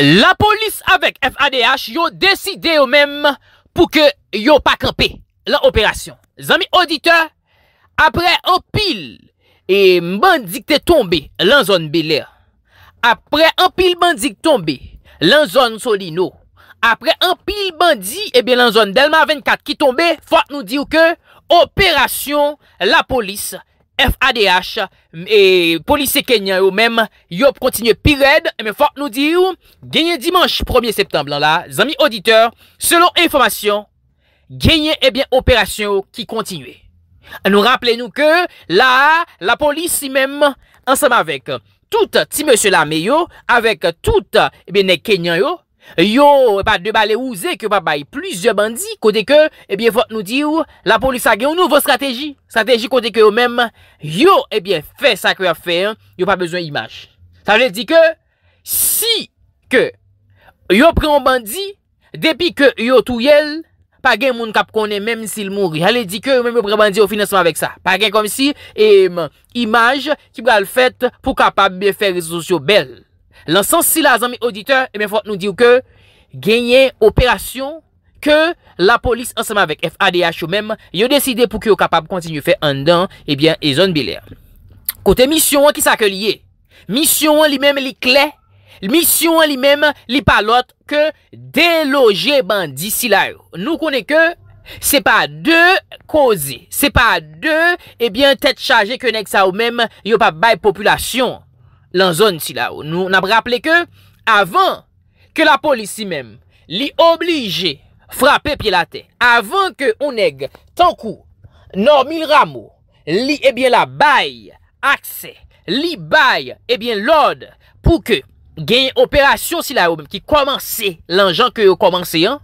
La polis avèk FADH yo deside yo mèm pou ke yo pa kampe la operasyon. Zami audite, apre anpil e bandik te tombe lan zon belè. Apre anpil bandik tombe lan zon solino. Apre anpil bandi e belan zon Delma 24 ki tombe, fote nou di ou ke operasyon la polis FADH. FADH, e, polisi kenyan yo mèm, yo kontinye piwèd, e, mèm fòk nou diyo, genye dimanche 1è septemblan la, zami auditeur, selon informasyon, genye e operasyon ki kontinye. Nou rappele nou ke la, la polisi mèm, ansèm avèk, tout ti mèm se la mè yo, avèk tout, mèm kenyan yo. Yo e pa deba le ouze ki yo pa bay plus de bandi kote ke e bie fote nou di ou la polis a gen nou vò strategi. Strategi kote ke yo men yo e bie fè sakre a fè, yo pa bezwen imaj. Sa le di ke si ke yo preman bandi, depi ke yo tou yel, pa gen moun kap konen menm si l mouri. Sa le di ke yo menm yo preman bandi yo finasman vek sa. Pa gen kom si e imaj ki pral fèt pou kapab be fè resocio bel. Lansans si la zan mi auditeur, e eh mwen fote nou diw ke genyen operasyon ke la polis anseman vek FADH ou menm yo deside pou ki yo kapap kontinu fe andan e eh zon bilè. Kote misyon an ki sa akè liye, misyon an li menm li kle, misyon an li menm li palot ke deloje bandi si la yo. Nou konen ke se pa de koze, se pa de e eh bien tet chaje kwenèk sa ou menm yo pa bay populasyon. lan zon si la ou. Nou nan ap rappele ke avan ke la polisi si mem li oblige frape pi la te. Avan ke ou neg tankou nan mil ramou, li ebyen eh la baye akse. Li baye ebyen eh lode pou ke genye operasyon si la ou ki komanse lan jan ke yo komanse an.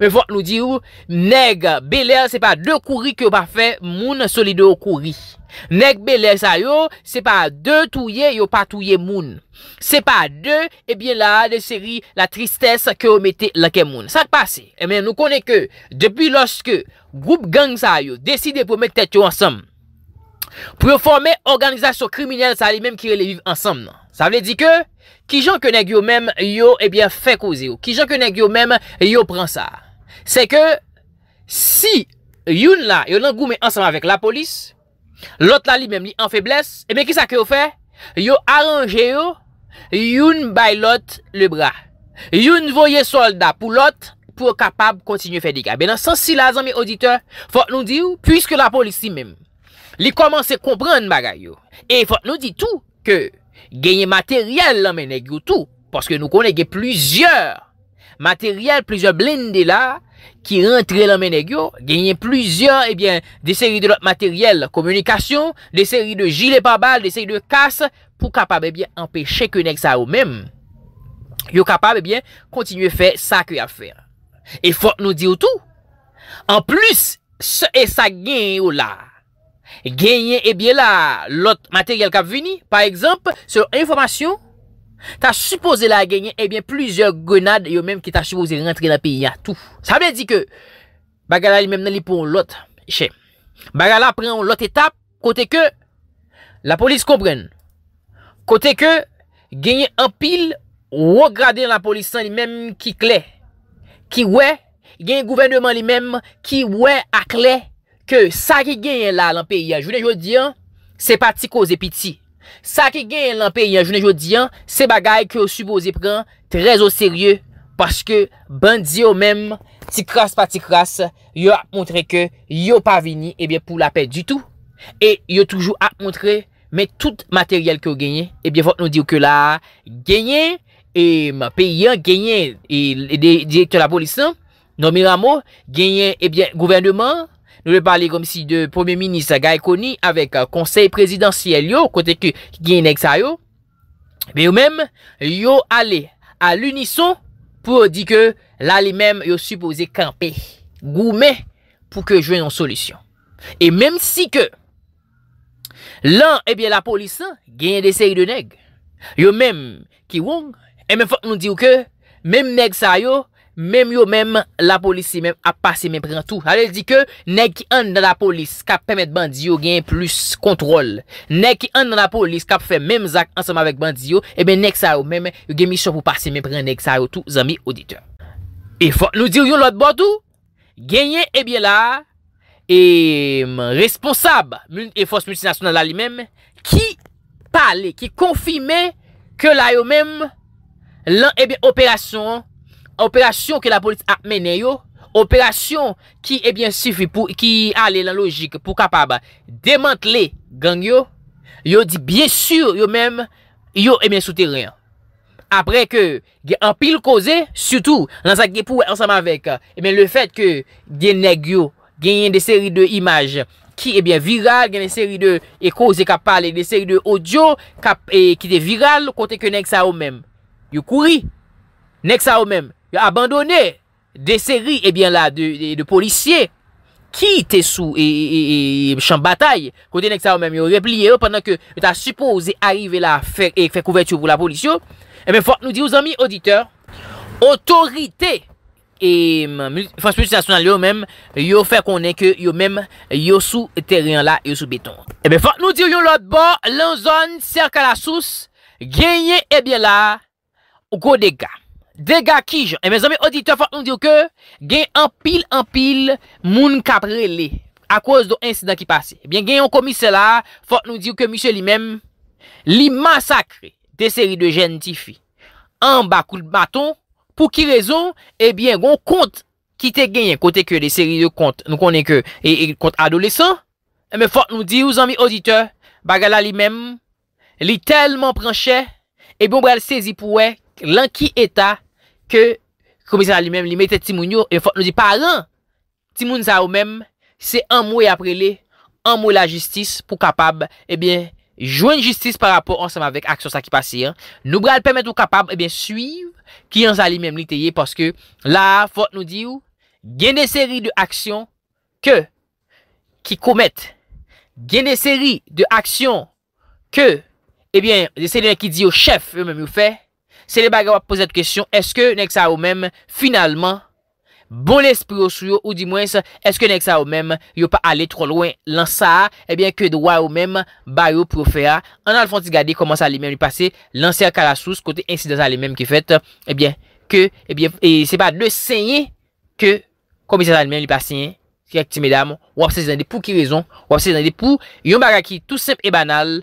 Mwen fwa nou di ou, neg beler se pa de kouri ke ou pa fe moun solido kouri. Neg beler sa yo, se pa de touye yo pa touye moun. Se pa de, ebyen la de seri la tristesse ke ou mette lakè moun. Sa k'pase, ebyen nou konen ke, depi loske group gang sa yo, deside pou mèk tèt yo ansam. Pou yo formè organizasyon kriminelle sa li mèm kire li viv ansam nan. Sa vle di ke... Ki jan konek yo men yo, ebyen fe kouzi yo. Ki jan konek yo men yo, yo pran sa. Se ke, si yon la, yon an goume ansama vek la polis, lot la li men li an febles, ebyen ki sa ke yo fe? Yo aranje yo, yon bay lot le bra. Yon voye solda pou lot, pou kapab kontinye fe dikab. Benan, san sila zan mi audite, fok nou di yo, pwiske la polis si men. Li komanse komprenn bagay yo. E fok nou di tou ke, Genye materyel la menegyo tout Paske nou konnege plusieurs materyel, plusieurs blinde la Ki rentre la menegyo Genye plusieurs eh de seri de materyel, komunikasyon De seri de gilet pabal, de seri de kas Pou kapab eh empeshe konek sa ou mem Yo kapab kontinye fe sakwe afer E fote nou di ou tout An plus, se e sa genye ou la Genyen ebyen la lot materyal kap vini Par exemple, se yo informasyon Ta suppose la genyen ebyen Pluzer gwenad yo menm ki ta suppose Rentre la piya, tou Sa ben di ke bagala li menm nan li pou lot Che, bagala pren lot etap Kote ke La polis kompren Kote ke genyen an pil Wograde nan la polis san li menm Ki kle Ki we, genyen gouvennman li menm Ki we a kle Sa ki gen la lan peyi an, jounen joun diyan, se pa ti koze piti. Sa ki gen lan peyi an, jounen joun diyan, se bagay ki yo subozi pran, trez o serye. Paske, bandi yo menm, ti kras pa ti kras, yo ap montre ke yo pa vini, ebyen pou la pey du tou. E yo toujou ap montre, me tout materyel ki yo genyen, ebyen vot nou diyo ke la genyen, e peyi an genyen, e diye te la boli san, nomina mo, genyen, ebyen, eh gouvenneman, Nou le pali kom si de Premier Ministre Gaye Koni avèk konsey euh, prezidansiyel yo, kote ki genye neg sa yo, bi yo mèm yo ale a lunison pou di ke la li mèm yo supose kampe goumè pou ke jwen yon solisyon. Et mèm si ke lan ebyè la polis genye deseye de neg, yo mèm ki wong, mèm fòk nou di yo ke mèm neg sa yo Mèm yo mèm, la polis se mèm ap pase mèm prentou. Ale di ke, nek ki an nan la polis kap pèmèd bandiyo gen plus kontrol. Nek ki an nan la polis kap fèm mèm zak ansama vek bandiyo, ebe nek sa yo mèm, yo gen misyon pou pase mèm prentou, nek sa yo tout zami auditeur. E fò, nou di yon lòt bòt ou, genyen ebyè la, e, mm, responsab, mèm e fòs multinasyon nan la li mèm, ki pale, ki konfime, ke la yo mèm, lan ebyè operasyon, Operasyon ke la polit apmene yo, operasyon ki ebyen eh sufi pou ki ale lan logik pou kapaba, demantle gang yo, yo di byen sur yo menm, yo ebyen eh sou teren. Apre ke gen anpil koze, sutou, lan sak gen pou anseman vek, ebyen eh le fet ke gen neg yo, gen yen de seri de imaj ki ebyen viral, gen de seri de eko ze kap pale, gen de seri de odyo ki de viral kote ke neg sa ou menm. Yo kouri, neg sa ou menm. yo abandone eh de seri ebyen la de policye ki te sou e chan batay, kote nek sa ou men yo repliye yo, pandan ke yo ta suppose arive la e fe kouvertu pou la policyo, ebe fote nou di yo zami auditeur, otorite e France Plus Nationale yo men, yo fe konen ke yo men yo sou teryen eh la, yo sou beton. Ebe fote nou di yo yon lot bon, lan zon ser kalasous, genye ebyen la ou kode ga. Dega ki jan, e eh, mè zanmè auditeur, fòk nou diyo ke, gen anpil anpil moun kapre li, a kòz do insidan ki pase. Ebyen eh gen yon komise la, fòk nou diyo ke, misè li mèm, li masakre de seri de jen ti fi. An ba koul baton, pou ki rezon, ebyen eh gon kont ki te gen, kote ke de seri de kont, nou konen ke, e kont adolesan. Ebyen fòk nou diyo zanmè auditeur, bagala li mèm, li telman pranchè, ebyen bèl sezi pouè, lan ki etta ke komisen alimem li mette timoun yo e fote nou di par an timoun za ou men se anmou ya e prele anmou la jistis pou kapab ebyen eh joun jistis par rapport ansem avek aksyon sa ki pasi nou bral pemet ou kapab ebyen eh suiv ki anzalimem li teye paske la fote nou di ou gen de seri de aksyon ke ki komet gen de seri de aksyon ke ebyen eh de seri de aksyon ki di yo chef ou men mi ou fe Se le baga wap pose ete kesyon, eske nek sa ou mem, finalman, bon espri ou sou yo, ou di mwens, eske nek sa ou mem, yo pa ale trol ouen lan sa, ebyen, ke do wap ou mem, bayo pou ou fea. An al fon ti gade, koman sa li mem li pase, lan se a karasous, kote insi dan sa li mem ki fete, ebyen, ke, ebyen, e se pa de senye, ke, koman sa li mem li pase, ebyen, ki ak ti medam, wap se zan de pou ki rezon, wap se zan de pou, yon baga ki tout semp e banal,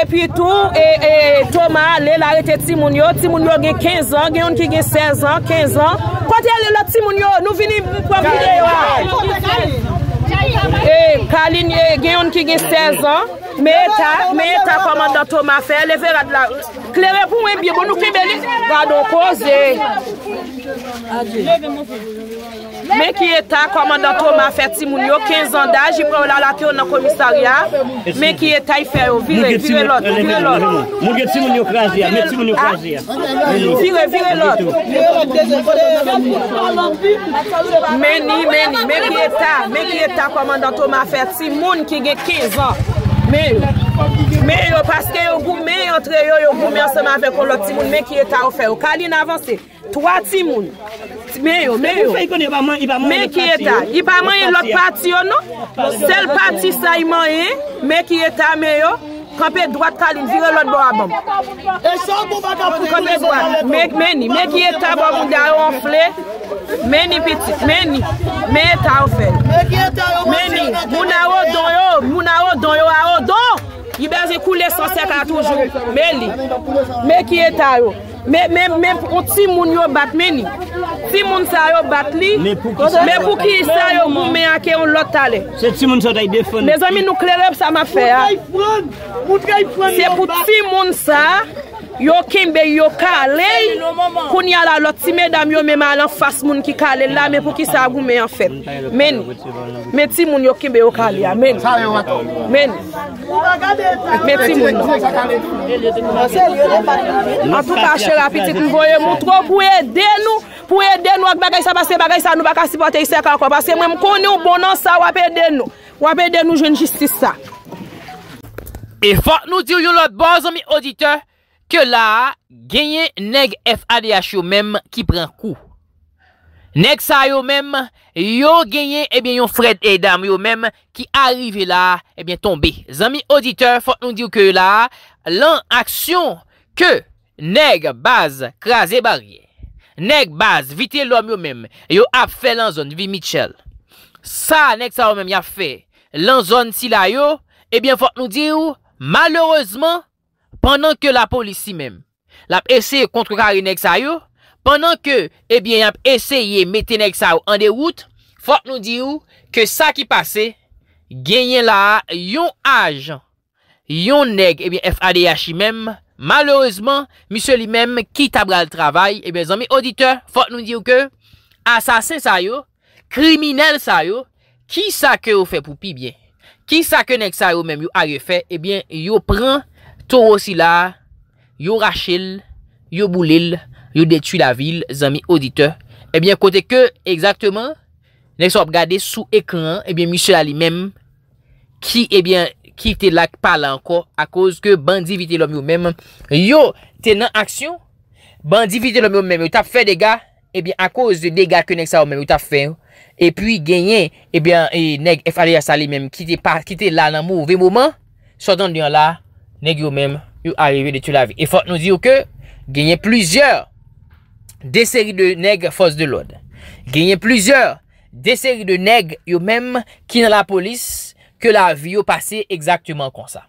E pi tou, Toma le la rete ti moun yo, ti moun yo gen 15 an, gen yon ki gen 16 an, 15 an. Kwa te la ti moun yo, nou vini wak vide yoy. E, kalin gen yon ki gen 16 an, me e ta, me e ta komanda Toma fe, le ve la, le ve pou mwen bi, bon nou ki beli. Gado, koze. Mè ki etta komandantou ma fè ti moun yo, 15 an da, jipre ou la lakè ou nan komistaria, mè ki etta yi fè yo, vire, vire lot, vire lot. Mè ki etta, mè ki etta komandantou ma fè ti moun ki ge 15 an, mè yo, mè yo, paske yo gou, mè yo tre yo, yo gou, mè yo seman fè kon lot ti moun, mè ki etta yo fè yo. Kalin avansè, 3 ti moun, Mè yon, mè yon Mè kiye ta I pa mè yon lot pati yon nou Sel pati sa yon man yon Mè kiye ta mè yon Kope dwat kalin, zi yon lot bo a bom Mè ni, mè kiye ta Mè ni, mè kiye ta Mè ni, mè kiye ta Mè ni, mè kiye ta yi bey zi koule san se ka toujou me li me ki etay yo me pou ti moun yo bat meni ti moun sa yo bat li me pou ki isay yo mou me anke yon lot ale me zon mi nuklele psa ma fè yon se pou ti moun sa Yo kimbe yo kalel, koun yal alot ti medam yo mèman alan fas moun ki kalel la, mè pou ki sa agou mè an fèm. Mè nou, mè ti moun yo kimbe yo kalel ya, mè nou. Mè nou, mè ti moun yo kalel ya, mè nou. An touta chè la piti kou voye moutro pou e den nou, pou e den nou ak bagay sa baske, bagay sa nou baka sipote yi se ka akwa baske, mèm koun nou bonan sa wap e den nou, wap e den nou jen justice sa. E fok nou ti ou yon lot bonzo mi oditeur, Ke la, genye neg FADH yo menm ki pren kou. Neg sa yo menm, yo genye ebyen eh yon Fred Adam yo menm ki arive la, ebyen eh tombe. Zami auditeur, fote nou diyo ke yo la, lan aksyon ke neg baz kras e barye. Neg baz, vite lom yo menm, yo ap fe lan zon vi Michel. Sa, neg sa yo menm, yo ap fe lan zon si la yo, ebyen eh fote nou diyo, malereusement, pandan ke la polisi mem, la pe ese kontro kare nek sa yo, pandan ke, ebyen ap eseye mette nek sa yo an de wout, fok nou diyo, ke sa ki pase, genyen la, yon ajan, yon neg, ebyen FADH mem, malorizman, miso li mem, ki tabra al travay, ebyen zan mi odite, fok nou diyo ke, asasen sa yo, kriminel sa yo, ki sa ke yo fe pou pi bien, ki sa ke nek sa yo mem yo a refe, ebyen eh yo pren, Tou osi la, yo Rachel, yo Boulil, yo detu la vil, zanmi auditeur. Ebyen, eh kote ke, egzakteman, nek sa ap gade sou ekran, ebyen, eh misil ali mem, ki, ebyen, eh ki te lak pala anko, a koz ke bandi vite lom yo mem. Yo, te nan aksyon, bandi vite lom yo mem, yo tap fe dega, ebyen, a koz de dega ke nek sa o mem, yo tap fe. Epyi genye, ebyen, nek e fali a sa li mem, ki te la nan mou, ve mouman, sotan dyan la, Neg yo mèm yo arrive de tou la vi. E fote nou di yo ke, genye plizyeur de seri de neg fos de lode. Genye plizyeur de seri de neg yo mèm ki nan la polis ke la vi yo pase exaktouman konsa.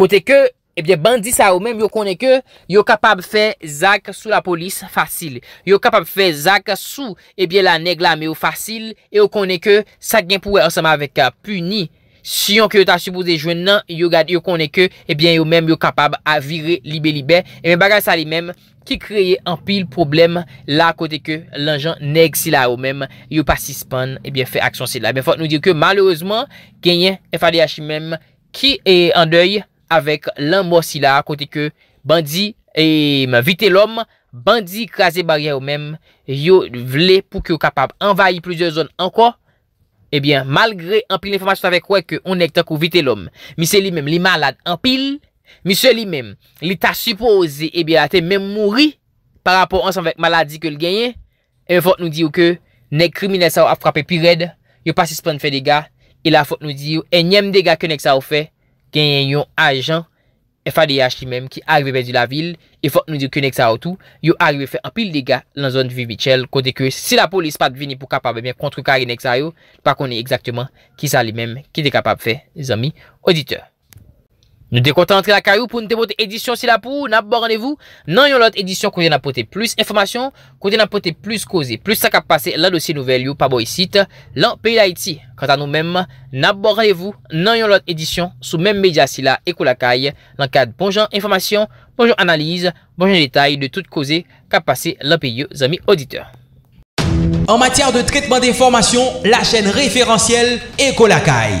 Kote ke, ebyen bandi sa yo mèm yo kone ke, yo kapab fè zak sou la polis fasil. Yo kapab fè zak sou ebyen la neg la mè yo fasil. E yo kone ke, sa gen pouwe ansama vek puni. Siyon ki yo ta supouze jwen nan, yo konen ke, ebyen eh yo menm yo kapab avire libe-libe. Emen eh bagay sa li menm ki kreye anpil problem la kote ke lanjan neg sila yo menm. Yo pasi span, ebyen eh fe aksyon sila. Men fote nou dire ke malouzman genyen FADH menm ki e andoy avek lan mwos sila kote ke bandi e, vite lom. Bandi krasi baryen yo menm, yo vle pou ki yo kapab anvayi plizye zon anko. Ebyen, malgre empil informasyon avek wè ke ou nek tak ou vite lòm, misè li mèm li malade empil, misè li mèm li ta suppose ebyen ate mèm mouri par rapport ansan vek maladi ke l genyen, e mè fòt nou diyo ke nek krimine sa ou ap frape pi red, yo pasispran fè dega, e la fòt nou diyo enyem dega ke nek sa ou fè, genyen yon ajan. FADH ti menm ki arve ben di la vil, e fote nou di konek sa ou tou, yo arve fe anpil dega lan zon vi michel, kote ke si la polis pat vini pou kapab menm kontre kari nek sa yo, pa konen egzakteman ki sa li menm ki de kapab fe zami auditeur. Nou bon bon bon de konta an tre lakay ou pou nou te pote edisyon sila pou, nan bo ranevou, nan yon lot edisyon kwenye nan pote plus informasyon, kwenye nan pote plus koze, plus sa kap pase la dosye nouvel yon paboy sit, lan peyi la iti. Kantan nou men, nan bo ranevou, nan yon lot edisyon sou men media sila eko lakay, lan kad bonjan informasyon, bonjan analize, bonjan detay de tout koze kap pase lan peyi yon zami auditeur. En matyar de tretman de informasyon, la chen referansyel eko lakay.